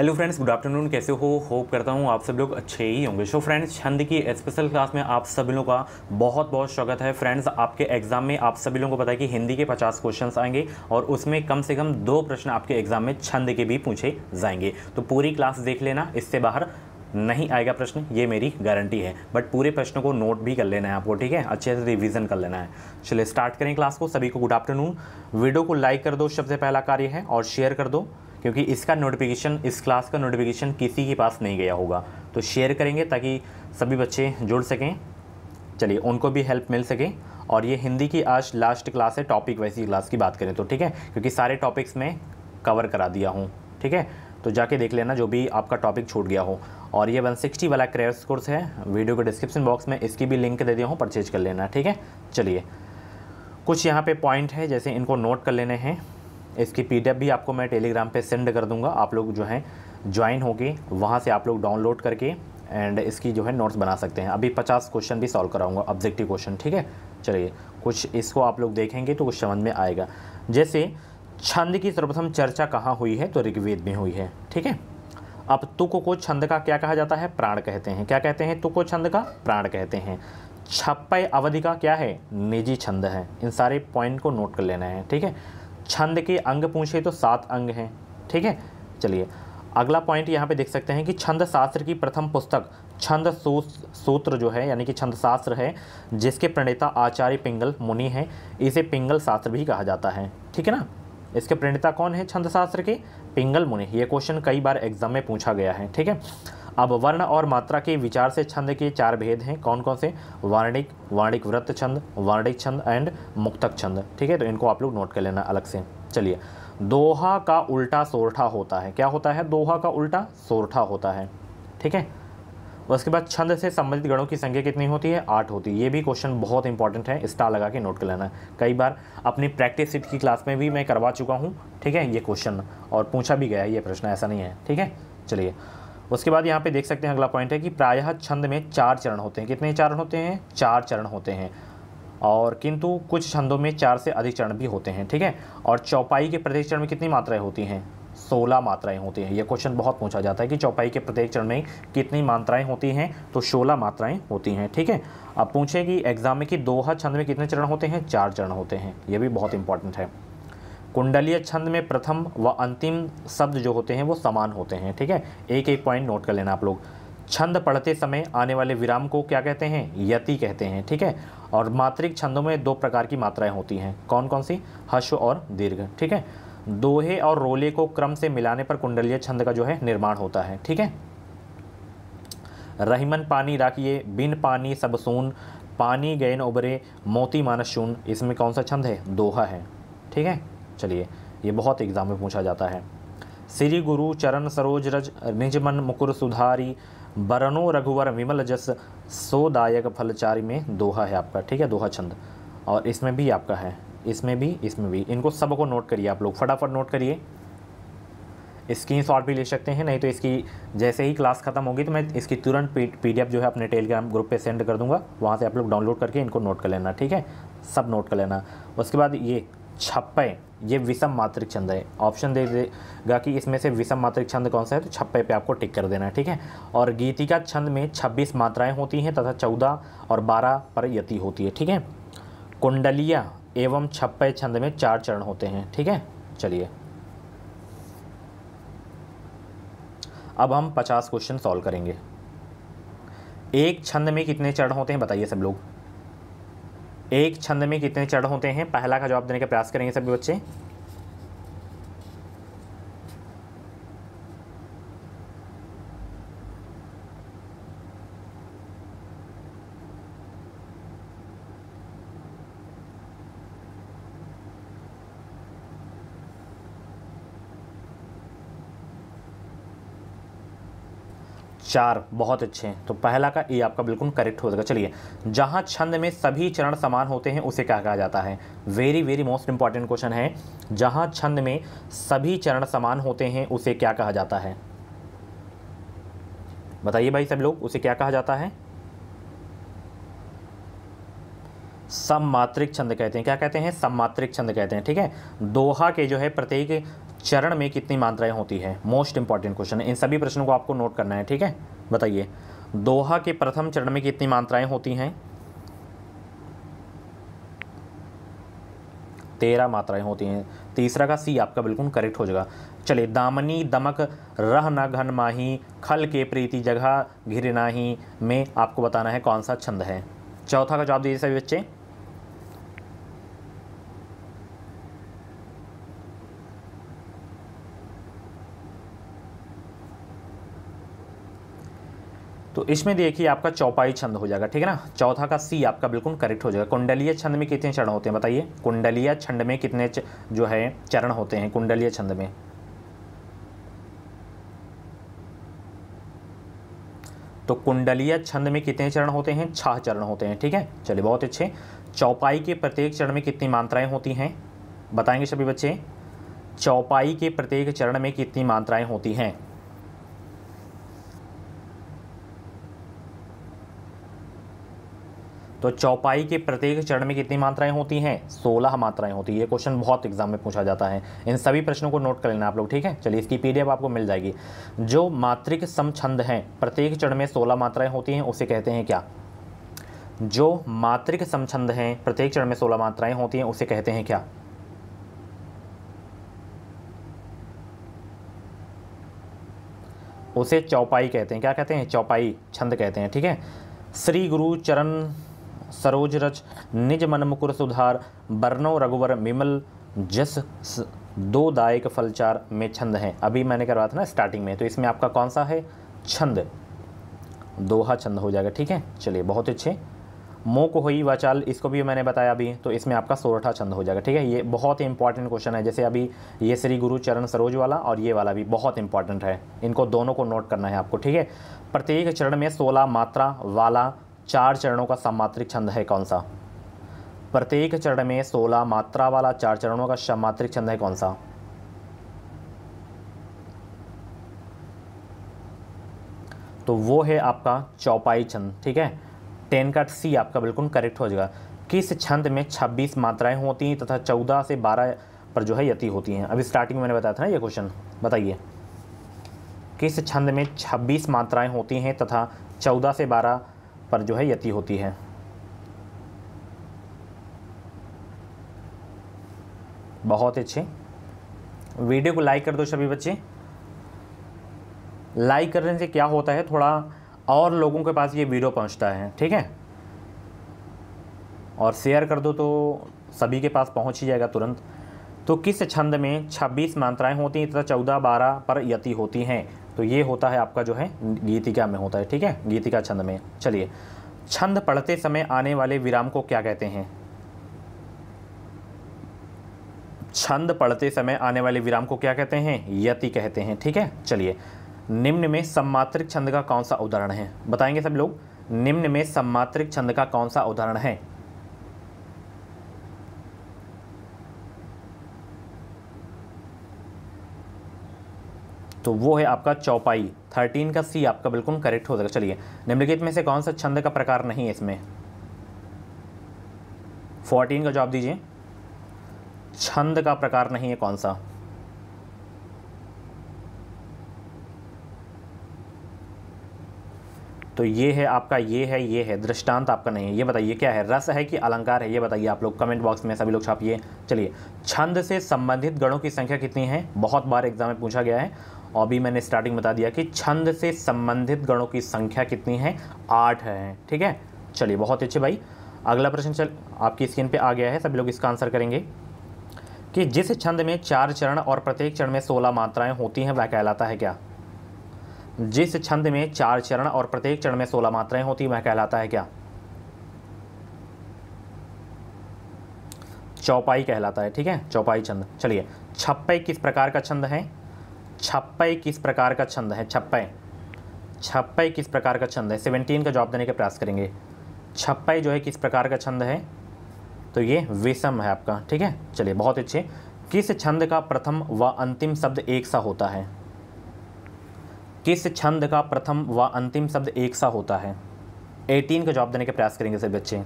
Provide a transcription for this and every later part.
hello friends good afternoon कैसे हो hope करता हूँ आप सब लोग अच्छे ही होंगे सो फ्रेंड्स छंद की स्पेशल क्लास में आप सभी लोगों का बहुत बहुत स्वागत है फ्रेंड्स आपके एग्जाम में आप सभी लोगों को पता है कि हिंदी के 50 क्वेश्चंस आएंगे और उसमें कम से कम दो प्रश्न आपके एग्जाम में छंद के भी पूछे जाएंगे तो पूरी क्लास देख लेना इससे बाहर नहीं आएगा प्रश्न ये मेरी गारंटी है बट पूरे प्रश्नों को नोट भी कर लेना है आपको ठीक है अच्छे से रिवीजन कर लेना है चलिए स्टार्ट करें क्लास को सभी को गुड आफ्टरनून वीडियो को लाइक कर दो सबसे पहला कार्य है और शेयर कर दो क्योंकि इसका नोटिफिकेशन इस क्लास का नोटिफिकेशन किसी के पास नहीं गया होगा तो शेयर करेंगे ताकि सभी बच्चे जुड़ सकें चलिए उनको भी हेल्प मिल सके और ये हिंदी की आज लास्ट क्लास है टॉपिक वैसी क्लास की बात करें तो ठीक है क्योंकि सारे टॉपिक्स में कवर करा दिया हूँ ठीक है तो जाके देख लेना जो भी आपका टॉपिक छूट गया हो और ये 160 वाला क्रेयर्स कोर्स है वीडियो के डिस्क्रिप्शन बॉक्स में इसकी भी लिंक दे दिया हूँ परचेज कर लेना ठीक है चलिए कुछ यहाँ पे पॉइंट है जैसे इनको नोट कर लेने हैं इसकी पी भी आपको मैं टेलीग्राम पे सेंड कर दूंगा आप लोग जो हैं ज्वाइन होके वहाँ से आप लोग डाउनलोड करके एंड इसकी जो है नोट्स बना सकते हैं अभी पचास क्वेश्चन भी सॉल्व कराऊंगा ऑब्जेक्टिव क्वेश्चन ठीक है चलिए कुछ इसको आप लोग देखेंगे तो कुछ समझ में आएगा जैसे छंद की सर्वप्रथम चर्चा कहाँ हुई है तो ऋग्वेद में हुई है ठीक है अब तुक को छंद का क्या कहा जाता है प्राण कहते हैं क्या कहते हैं तुक को छंद का प्राण कहते हैं छप्पय अवधि का क्या है निजी छंद है इन सारे पॉइंट को नोट कर लेना है ठीक है छंद के अंग पूछे तो सात अंग हैं ठीक है चलिए अगला पॉइंट यहाँ पे देख सकते हैं कि छंद शास्त्र की प्रथम पुस्तक छंद सूत्र जो है यानी कि छंद शास्त्र है जिसके प्रणेता आचार्य पिंगल मुनि हैं इसे पिंगल शास्त्र भी कहा जाता है ठीक है ना इसके प्रणेता कौन है छंद शास्त्र के पिंगल मुनि ये क्वेश्चन कई बार एग्जाम में पूछा गया है ठीक है अब वर्ण और मात्रा के विचार से छंद के चार भेद हैं कौन कौन से वार्णिक वार्णिक वृत्त छंद वार्णिक छंद एंड मुक्तक छंद ठीक है तो इनको आप लोग नोट कर लेना अलग से चलिए दोहा का उल्टा सोरठा होता है क्या होता है दोहा का उल्टा सोरठा होता है ठीक है उसके बाद छंद से संबंधित गणों की संख्या कितनी होती है आठ होती है ये भी क्वेश्चन बहुत इंपॉर्टेंट है स्टार लगा के नोट कर लेना कई बार अपनी प्रैक्टिस सीट की क्लास में भी मैं करवा चुका हूँ ठीक है ये क्वेश्चन और पूछा भी गया ये प्रश्न ऐसा नहीं है ठीक है चलिए उसके बाद यहाँ पे देख सकते हैं अगला पॉइंट है कि प्रायः छंद में चार चरण होते हैं कितने चरण होते हैं चार चरण होते हैं और किंतु कुछ छंदों में चार से अधिक चरण भी होते हैं ठीक है और चौपाई के प्रत्येक चरण में कितनी मात्राएँ होती हैं सोलह मात्राएं होती हैं यह क्वेश्चन बहुत पूछा जाता है कि चौपाई के प्रत्येक चरण में कितनी मात्राएं होती हैं तो सोलह मात्राएं होती हैं ठीक है अब पूछें कि एग्जाम में कि दोहा छंद में कितने चरण होते हैं चार चरण होते हैं यह भी बहुत इंपॉर्टेंट है कुंडलीय छंद में प्रथम व अंतिम शब्द जो होते हैं वो समान होते हैं ठीक है एक एक पॉइंट नोट कर लेना आप लोग छंद पढ़ते समय आने वाले विराम को क्या कहते हैं यति कहते हैं ठीक है और मात्रिक छंदों में दो प्रकार की मात्राएं होती हैं कौन कौन सी हश्व और दीर्घ ठीक है दोहे और रोले को क्रम से मिलाने पर कुंडलीय छंद का जो है निर्माण होता है ठीक है रहीमन पानी राखिए बिन पानी सब पानी गैन उबरे मोती मानस शून इसमें कौन सा छंद है दोहा है ठीक है चलिए ये बहुत एग्ज़ाम में पूछा जाता है श्री गुरु चरण सरोज रज निजमन मुकुर सुधारी बरनो रघुवर विमल जस सोदायक फलचारी में दोहा है आपका ठीक है दोहा छंद और इसमें भी आपका है इसमें भी इसमें भी इनको सब को नोट करिए आप लोग फटाफट नोट करिए स्क्रीन शॉट भी ले सकते हैं नहीं तो इसकी जैसे ही क्लास खत्म होगी तो मैं इसकी तुरंत पी जो है अपने टेलीग्राम ग्रुप पे सेंड कर दूंगा वहाँ से आप लोग डाउनलोड करके इनको नोट कर लेना ठीक है सब नोट कर लेना उसके बाद ये छप्पे ये विषम मात्रिक छंद है ऑप्शन दे देगा कि इसमें से विषम मात्रिक छंद कौन सा है तो छप्पे पे आपको टिक कर देना है ठीक है और गीतिका छंद में 26 मात्राएं होती हैं तथा 14 और 12 पर यति होती है ठीक है कुंडलिया एवं छप्पे छंद में चार चरण होते हैं ठीक है चलिए अब हम पचास क्वेश्चन सॉल्व करेंगे एक छंद में कितने चरण होते हैं बताइए सब लोग एक छंद में कितने चढ़ होते हैं पहला का जवाब देने का प्रयास करेंगे सभी बच्चे चार बहुत अच्छे हैं तो पहला का ए आपका बिल्कुल करेक्ट हो जाएगा चलिए जहाँ छंद में सभी चरण समान होते हैं उसे क्या कहा जाता है very very most important question है जहाँ छंद में सभी चरण समान होते हैं उसे क्या कहा जाता है बताइए भाई सब लोग उसे क्या कहा जाता है सममात्रिक छंद कहते हैं क्या कहते हैं सममात्रिक छंद कहते हैं ठीक है दोहा के जो है प्रत्येक चरण में कितनी मात्राएं होती है मोस्ट इंपॉर्टेंट क्वेश्चन इन सभी प्रश्नों को आपको नोट करना है ठीक है बताइए दोहा के प्रथम चरण में कितनी मात्राएं होती हैं तेरह मात्राएं होती हैं तीसरा का सी आपका बिल्कुल करेक्ट हो जाएगा चलिए दामनी दमक रह न घन माही खल के प्रीति जगह घिर नाही में आपको बताना है कौन सा छंद है चौथा का जवाब दीजिए सभी बच्चे तो इसमें देखिए आपका चौपाई छंद हो जाएगा ठीक है ना चौथा का सी आपका बिल्कुल करेक्ट हो जाएगा कुंडलीय छंद में कितने चरण होते हैं बताइए कुंडलीय छंद में कितने जो है चरण होते हैं कुंडलीय छंद में तो कुंडलीय छंद में कितने चरण होते हैं छह चरण होते हैं ठीक है चलिए बहुत अच्छे चौपाई के प्रत्येक चरण में कितनी मात्राएं होती हैं बताएंगे सभी बच्चे चौपाई के प्रत्येक चरण में कितनी मात्राएं होती हैं तो चौपाई के प्रत्येक चरण में कितनी मात्राएं होती हैं सोलह मात्राएं होती है ये क्वेश्चन बहुत एग्जाम में पूछा जाता है इन सभी प्रश्नों को नोट कर लेना आप लोग ठीक है चलिए इसकी पी आपको मिल जाएगी जो मात्रिक समछंद हैं प्रत्येक चरण में सोलह मात्राएं होती हैं उसे कहते हैं क्या जो मात्रिक समछंद हैं प्रत्येक चरण में सोलह मात्राएं होती हैं उसे कहते हैं क्या उसे चौपाई कहते हैं क्या कहते हैं चौपाई छंद कहते हैं ठीक है श्री गुरु चरण सरोज रच निज मन मुकुर सुधार बरनो रघुवर मिमल जस दो दायक फलचार में छंद हैं अभी मैंने करवाया था ना स्टार्टिंग में तो इसमें आपका कौन सा है छंद दोहा छंद हो जाएगा ठीक है चलिए बहुत अच्छे मोक होई वाचाल इसको भी मैंने बताया अभी तो इसमें आपका सोरठा छंद हो जाएगा ठीक है ये बहुत ही इंपॉर्टेंट क्वेश्चन है जैसे अभी ये श्री गुरु चरण सरोज वाला और ये वाला भी बहुत इंपॉर्टेंट है इनको दोनों को नोट करना है आपको ठीक है प्रत्येक चरण में सोलह मात्रा वाला चार चरणों का सम्मात्रिक छंद है कौन सा प्रत्येक चरण में सोलह मात्रा वाला चार चरणों का सम्मात्रिक छंद है कौन सा तो वो है आपका चौपाई छंद ठीक है टेन का सी आपका बिल्कुल करेक्ट हो जाएगा किस छंद में छब्बीस मात्राएं होती हैं तथा चौदह से बारह पर जो है यति होती हैं अभी स्टार्टिंग में मैंने बताया था ना ये क्वेश्चन बताइए किस छंद में छब्बीस मात्राएं होती हैं तथा चौदह से बारह पर जो है यति होती है बहुत अच्छे वीडियो को लाइक कर दो सभी बच्चे लाइक करने से क्या होता है थोड़ा और लोगों के पास ये वीडियो पहुंचता है ठीक है और शेयर कर दो तो सभी के पास पहुंच ही जाएगा तुरंत तो किस छंद में 26 मात्राएं होती हैं तथा 14 12 पर यति होती हैं तो ये होता है आपका जो है गीतिका में होता है ठीक है गीतिका छंद में चलिए छंद पढ़ते समय आने वाले विराम को क्या कहते हैं छंद पढ़ते समय आने वाले विराम को क्या कहते हैं यति कहते हैं ठीक है चलिए निम्न में सम्मात्रिक छंद का कौन सा उदाहरण है बताएंगे सब लोग निम्न में सम्मात्रिक छंद का कौन सा उदाहरण है तो वो है आपका चौपाई थर्टीन का सी आपका बिल्कुल करेक्ट हो जाएगा चलिए निम्नलिखित में से कौन सा छंद का प्रकार नहीं है इसमें फोर्टीन का जवाब दीजिए छंद का प्रकार नहीं है कौन सा तो ये है आपका ये है ये है दृष्टांत आपका नहीं है ये बताइए क्या है रस है कि अलंकार है ये बताइए आप लोग कमेंट बॉक्स में सभी लोग छापिए चलिए छंद से संबंधित गणों की संख्या कितनी है बहुत बार एग्जाम में पूछा गया है और भी मैंने स्टार्टिंग बता दिया कि छंद से संबंधित गणों की संख्या कितनी है आठ है ठीक है चलिए बहुत अच्छे भाई अगला प्रश्न चल आपकी स्क्रीन पे आ गया है सभी लोग इसका आंसर करेंगे कि जिस छंद में चार चरण और प्रत्येक चरण में सोलह मात्राएं होती हैं वह कहलाता है क्या जिस छंद में चार चरण और प्रत्येक चरण में सोलह मात्राएं होती हैं वह कहलाता है क्या चौपाई कहलाता है ठीक है चौपाई छंद चलिए छप्पे किस प्रकार का छंद है छप्पई किस प्रकार का छंद है छप्पई छप्पई किस प्रकार का छंद है सेवनटीन का जवाब देने का प्रयास करेंगे छप्पई जो है किस प्रकार का छंद है तो ये विषम है आपका ठीक है चलिए बहुत अच्छे किस छंद का प्रथम व अंतिम शब्द एक सा होता है किस छंद का प्रथम व अंतिम शब्द एक सा होता है एटीन का जवाब देने का प्रयास करेंगे सभी बच्चे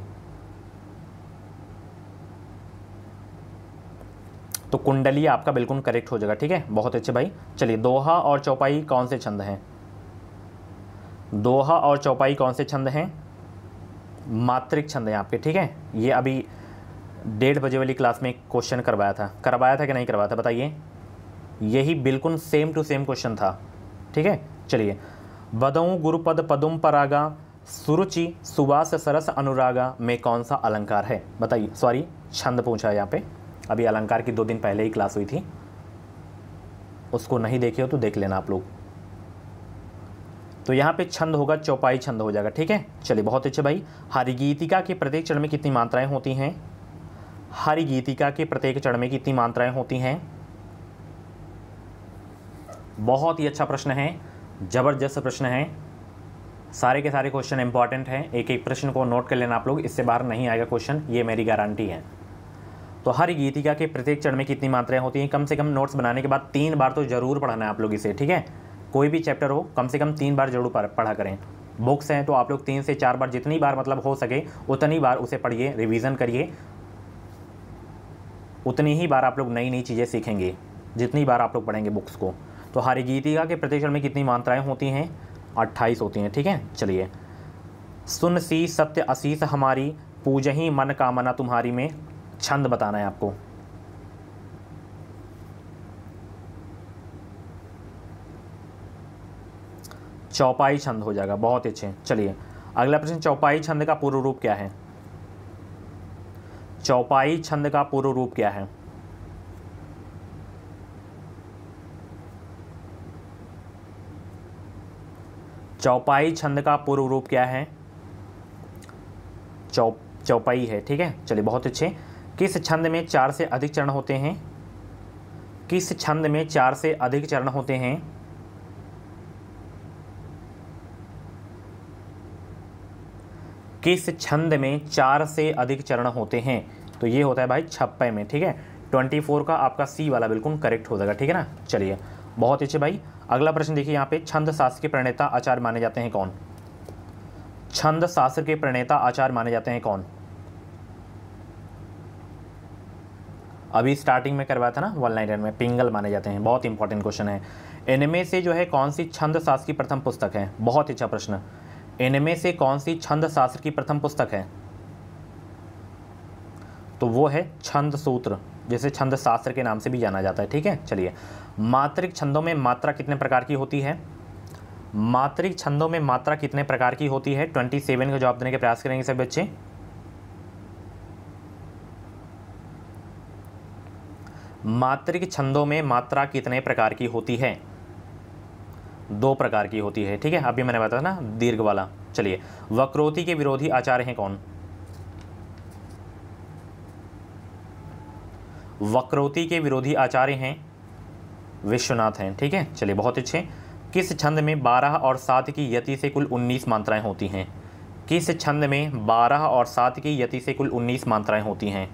तो कुंडली आपका बिल्कुल करेक्ट हो जाएगा ठीक है बहुत अच्छे भाई चलिए दोहा और चौपाई कौन से छंद हैं दोहा और चौपाई कौन से छंद हैं मात्रिक छंद हैं आपके ठीक है ये अभी डेढ़ बजे वाली क्लास में क्वेश्चन करवाया था करवाया था कि नहीं करवाया था बताइए यही बिल्कुल सेम टू सेम क्वेश्चन था ठीक है चलिए बदऊँ गुरुपद पदुम परागा सुरुचि सुवास सरस अनुरागा में कौन सा अलंकार है बताइए सॉरी छंद पूछा है यहाँ पे अभी अलंकार की दो दिन पहले ही क्लास हुई थी उसको नहीं देखे हो तो देख लेना आप लोग तो यहाँ पे छंद होगा चौपाई छंद हो जाएगा ठीक है चलिए बहुत अच्छे भाई हरिगीतिका के प्रत्येक चरण में कितनी मात्राएं होती हैं हरिगीतिका के प्रत्येक चरण में कितनी मात्राएं होती हैं बहुत ही अच्छा प्रश्न है ज़बरदस्त प्रश्न है सारे के सारे क्वेश्चन इंपॉर्टेंट हैं एक एक प्रश्न को नोट कर लेना आप लोग इससे बाहर नहीं आएगा क्वेश्चन ये मेरी गारंटी है तो हर गीतिका के प्रत्येक चरण में कितनी मात्राएं होती हैं कम से कम नोट्स बनाने के बाद तीन बार तो ज़रूर पढ़ना है आप लोग इसे ठीक है कोई भी चैप्टर हो कम से कम तीन बार जरूर पढ़ा करें बुक्स हैं तो आप लोग तीन से चार बार जितनी बार मतलब हो सके उतनी बार उसे पढ़िए रिविजन करिए उतनी ही बार आप लोग नई नई चीज़ें सीखेंगे जितनी बार आप लोग पढ़ेंगे बुक्स को तो हर गीतिका के प्रत्येक चरण में कितनी मात्राएं होती हैं अट्ठाईस होती हैं ठीक है चलिए सुन सी सत्य असीस हमारी पूज ही मन कामना तुम्हारी में छंद बताना है आपको चौपाई छंद हो जाएगा बहुत अच्छे चलिए अगला प्रश्न चौपाई छंद का पूर्व रूप क्या है चौपाई छंद का पूर्व रूप क्या है चौपाई छंद का पूर्व रूप क्या है चौ चौपाई है ठीक है चलिए बहुत अच्छे किस छंद में चार से अधिक चरण होते हैं किस छंद में चार से अधिक चरण होते हैं किस छंद में चार से अधिक चरण होते हैं तो ये होता है भाई छप्पे में ठीक है ट्वेंटी फोर का आपका सी वाला बिल्कुल करेक्ट हो जाएगा ठीक है ना चलिए बहुत अच्छे भाई अगला प्रश्न देखिए यहाँ पे छंद शास्त्र के प्रणेता आचार्य माने जाते हैं कौन छंद शास्त्र के प्रणेता आचार्य माने जाते हैं कौन अभी स्टार्टिंग में करवाया था ना वन लाइनर में पिंगल माने जाते हैं बहुत इंपॉर्टेंट क्वेश्चन है एनएमए से जो है कौन सी छंद शास्त्र की प्रथम पुस्तक है बहुत अच्छा प्रश्न एनएमए से कौन सी छंद शास्त्र की प्रथम पुस्तक है तो वो है छंद सूत्र जिसे छंद शास्त्र के नाम से भी जाना जाता है ठीक है चलिए मात्रिक छंदों में मात्रा कितने प्रकार की होती है मात्रिक छंदों में मात्रा कितने प्रकार की होती है ट्वेंटी सेवन का जवाब देने के प्रयास करेंगे सभी बच्चे मात्रिक छंदों में मात्रा कितने प्रकार की होती है दो प्रकार की होती है ठीक है अभी मैंने बताया ना दीर्घ वाला चलिए वक्रोति के विरोधी आचार्य हैं कौन वक्रोति के विरोधी आचार्य हैं विश्वनाथ हैं ठीक है चलिए बहुत अच्छे किस छंद में बारह और सात की यति से कुल उन्नीस मात्राएं होती हैं किस छंद में बारह और सात की यति से कुल उन्नीस मात्राएं होती हैं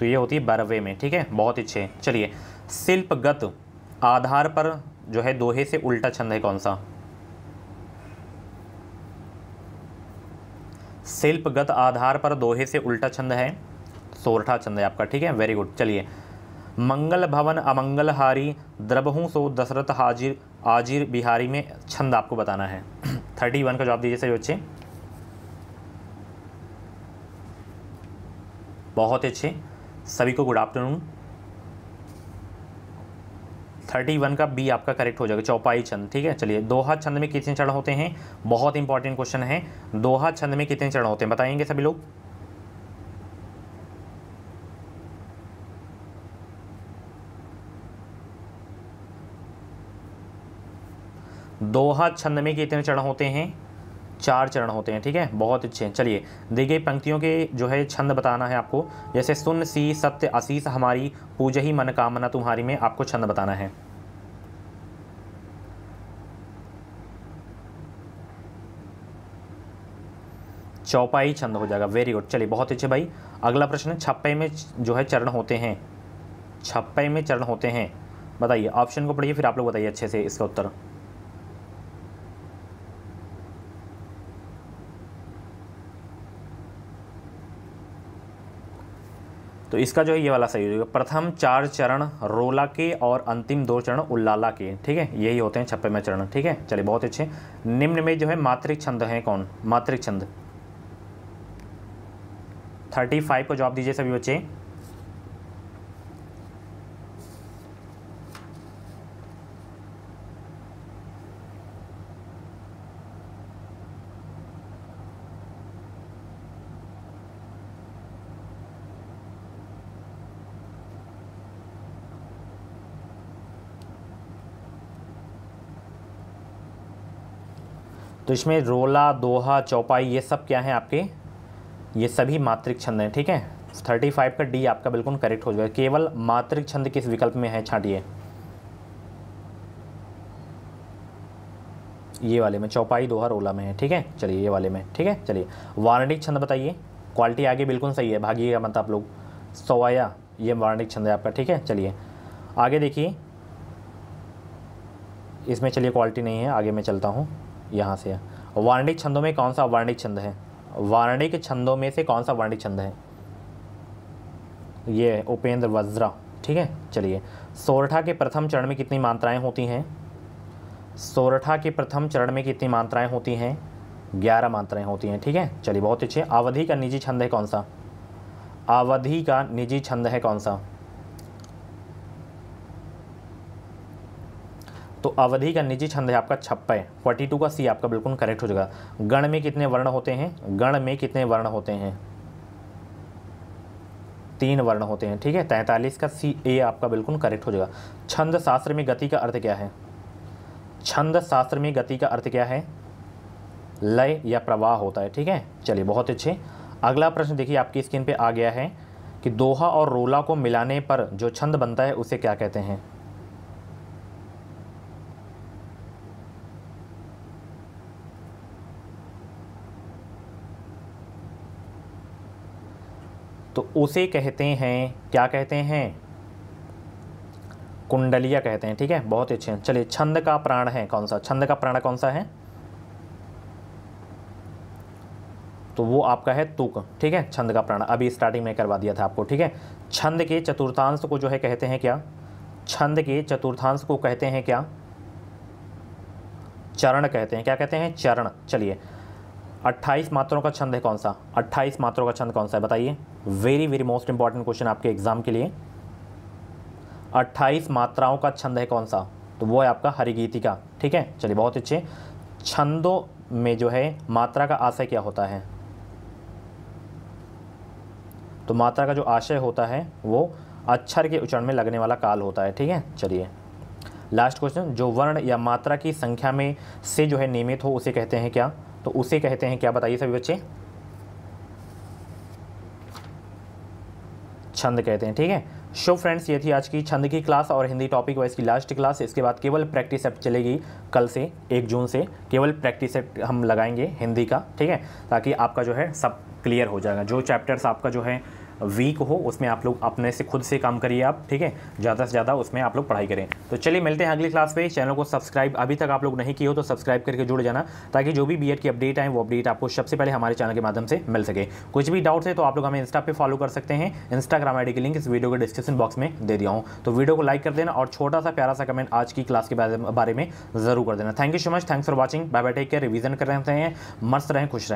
तो ये होती है बारहवें में ठीक है बहुत अच्छे चलिए शिल्पगत आधार पर जो है दोहे से उल्टा छंद है कौन सा शिल्पगत आधार पर दोहे से उल्टा छंद है सोरठा छंद है आपका ठीक है वेरी गुड चलिए मंगल भवन अमंगलहारी द्रबहू सो दशरथ हाजिर आजिर बिहारी में छंद आपको बताना है थर्टी वन का जवाब दीजिए सभी अच्छे बहुत अच्छे सभी को गुड आफ्टरनून थर्टी वन का बी आपका करेक्ट हो जाएगा चौपाई छंद ठीक है चलिए दोहा छंद में कितने चरण होते हैं बहुत इंपॉर्टेंट क्वेश्चन है दोहा छंद में कितने चरण होते हैं बताएंगे सभी लोग दोहा छंद में कितने चरण होते हैं चार चरण होते हैं ठीक है बहुत अच्छे हैं चलिए दी गई पंक्तियों के जो है छंद बताना है आपको जैसे सुन सी सत्य आशीष हमारी पूजा ही मनोकामना तुम्हारी में आपको छंद बताना है चौपाई छंद हो जाएगा वेरी गुड चलिए बहुत अच्छे भाई अगला प्रश्न छप्पे में जो है चरण होते हैं छप्पे में चरण होते हैं बताइए ऑप्शन को पढ़िए फिर आप लोग बताइए अच्छे से इसका उत्तर तो इसका जो है ये वाला सही हो जाएगा प्रथम चार चरण रोला के और अंतिम दो चरण उल्लाला के ठीक है यही होते हैं छप्पे में चरण ठीक है चलिए बहुत अच्छे निम्न में जो है मातृक छंद है कौन मातृक छंद थर्टी फाइव को जवाब दीजिए सभी बच्चे तो इसमें रोला दोहा चौपाई ये सब क्या है आपके ये सभी मात्रिक छंद हैं ठीक है थर्टी फाइव का डी आपका बिल्कुल करेक्ट हो जाएगा केवल मात्रिक छंद किस विकल्प में है छाटिए ये वाले में चौपाई दोहा रोला में है ठीक है चलिए ये वाले में ठीक है चलिए वारणिक छंद बताइए क्वालिटी आगे बिल्कुल सही है भागिएगा मत आप लोग सवाया ये वारणिक छंद है आपका ठीक है चलिए आगे देखिए इसमें चलिए क्वालिटी नहीं है आगे मैं चलता हूँ यहाँ से वारणिक छंदों में कौन सा वारणिक छंद है वारणिक छंदों में से कौन सा वारणिक छंद है ये उपेंद्र वज्रा ठीक है चलिए सोरठा के प्रथम चरण में कितनी मात्राएं होती हैं सोरठा के प्रथम चरण में कितनी मात्राएं होती हैं ग्यारह मात्राएं होती हैं ठीक है चलिए बहुत अच्छे अवधि का निजी छंद है कौन सा अवधि का निजी छंद है कौन सा तो अवधि का निजी छंद है आपका छप्पे फोर्टी टू का सी आपका बिल्कुल करेक्ट हो जाएगा गण में कितने वर्ण होते हैं गण में कितने वर्ण होते हैं तीन वर्ण होते हैं ठीक है तैंतालीस का सी ए आपका बिल्कुल करेक्ट हो जाएगा छंद शास्त्र में गति का अर्थ क्या है छंद शास्त्र में गति का अर्थ क्या है लय या प्रवाह होता है ठीक है चलिए बहुत अच्छे अगला प्रश्न देखिए आपकी स्क्रीन पे आ गया है कि दोहा और रोला को मिलाने पर जो छंद बनता है उसे क्या कहते हैं तो उसे कहते हैं क्या कहते हैं कुंडलिया कहते हैं ठीक है बहुत अच्छे हैं चलिए छंद का प्राण है कौन सा छंद का प्राण कौन सा है तो वो आपका है तुक ठीक है छंद का प्राण अभी स्टार्टिंग में करवा दिया था आपको ठीक है छंद के चतुर्थांश को जो है कहते हैं क्या छंद के चतुर्थांश को कहते हैं क्या चरण कहते हैं क्या कहते हैं चरण चलिए 28 मात्रों का छंद है कौन सा 28 मात्रों का छंद कौन सा है बताइए very very most important question आपके एग्जाम के लिए 28 मात्राओं का छंद है कौन सा तो वो है आपका हरिगीति का ठीक है चलिए बहुत अच्छे छंदों में जो है मात्रा का आशय क्या होता है तो मात्रा का जो आशय होता है वो अक्षर के उच्चारण में लगने वाला काल होता है ठीक है चलिए लास्ट क्वेश्चन जो वर्ण या मात्रा की संख्या में से जो है नियमित हो उसे कहते हैं क्या तो उसे कहते हैं क्या बताइए सभी बच्चे छंद कहते हैं ठीक है शो फ्रेंड्स ये थी आज की छंद की क्लास और हिंदी टॉपिक वाइज की लास्ट क्लास इसके बाद केवल प्रैक्टिस एप चलेगी कल से एक जून से केवल प्रैक्टिस एप हम लगाएंगे हिंदी का ठीक है ताकि आपका जो है सब क्लियर हो जाएगा जो चैप्टर्स आपका जो है वीक हो उसमें आप लोग अपने से खुद से काम करिए आप ठीक है ज़्यादा से ज़्यादा उसमें आप लोग पढ़ाई करें तो चलिए मिलते हैं अगली क्लास पे चैनल को सब्सक्राइब अभी तक आप लोग नहीं किए हो तो सब्सक्राइब करके जुड़ जाना ताकि जो भी बी की अपडेट आए वो अपडेट आपको सबसे पहले हमारे चैनल के माध्यम से मिल सके कुछ भी डाउट्स है तो आप लोग हमें इंस्टा पर फॉलो कर सकते हैं इंस्टाग्राम आई की लिंक इस वीडियो के डिस्क्रिप्शन बॉक्स में दे दिया हूँ तो वीडियो को लाइक कर देना और छोटा सा प्यारा सा कमेंट आज की क्लास के बारे में ज़रूर कर देना thank you so much thanks for watching bye bye take care revision कर रहे हैं मस्त रहें खुश रहें